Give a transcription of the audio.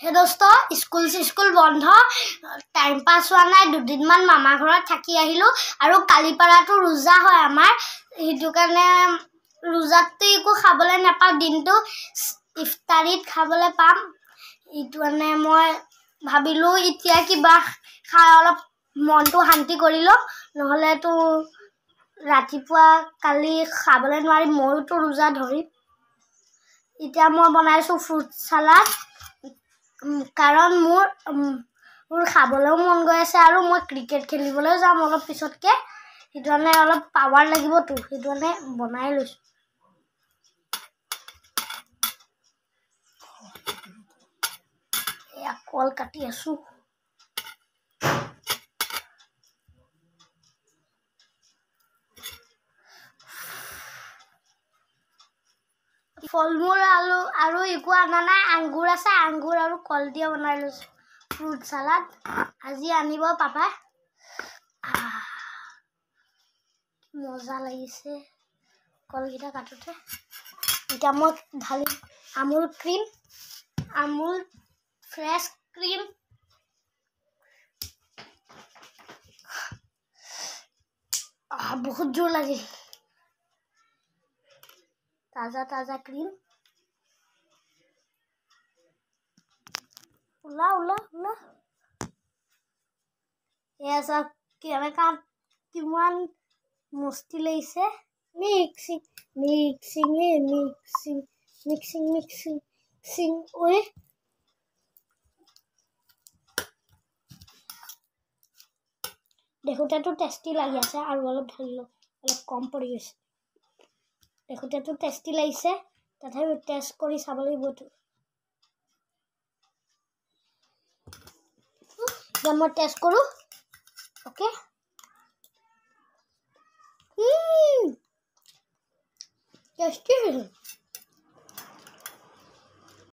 সেই দোস্ত স্কুল চিস্কুল বন্ধ টাইম পাছ হোৱা নাই দুদিনমান মামা ঘৰত থাকি আহিলোঁ আৰু কালিপাৰাটো ৰোজা হয় আমাৰ সেইটো কাৰণে ৰোজাততো একো খাবলৈ নাপাওঁ দিনটো ইফতাৰিত খাবলৈ পাম এইটো মানে মই ভাবিলোঁ এতিয়া কিবা খাই অলপ মনটো শান্তি কৰিলোঁ নহ'লেতো ৰাতিপুৱা কালি খাবলৈ নোৱাৰি ময়োতো ৰোজা ধৰিম এতিয়া মই বনাইছোঁ ফ্ৰুট ছালাড কাৰণ মোৰ মোৰ খাবলৈও মন গৈ আছে আৰু মই ক্ৰিকেট খেলিবলৈও যাম অলপ পিছতকৈ সেইটো কাৰণে অলপ পাৱাৰ লাগিবতো সেইটো কাৰণে বনাই লৈছোঁ এয়া কল কাটি আছোঁ ফল মূল আলু আৰু একো অনা নাই আঙুৰ আছে আঙুৰ আৰু কল দিয়া বনাই লৈছোঁ ফ্ৰুট চালাড আজি আনিব পাপাই মজা লাগিছে কলকেইটা কাটোতে এতিয়া মই ঢালি Amul cream Amul fresh cream বহুত জোৰ লাগিল taza, taza, clean. Ula, ula, ula. Yes, okay, I'm going to give one mostly say mixing, mixing, mixing, mixing, mixing, mixing, oi. দেখোতেতো টেষ্টি লাগি আছে আৰু অলপ ধৰি লওঁ অলপ কম পৰি গৈছে দেখোঁতেতো টেষ্টি লাগিছে তাতে আমি টেষ্ট কৰি চাব লাগিবতো মই টেষ্ট কৰোঁ অ'কে টেষ্টি হৈছে